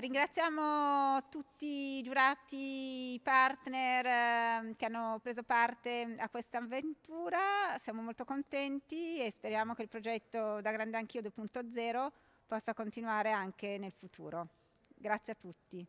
Ringraziamo tutti i giurati, i partner ehm, che hanno preso parte a questa avventura, siamo molto contenti e speriamo che il progetto da Grande Anch'io 2.0 possa continuare anche nel futuro. Grazie a tutti.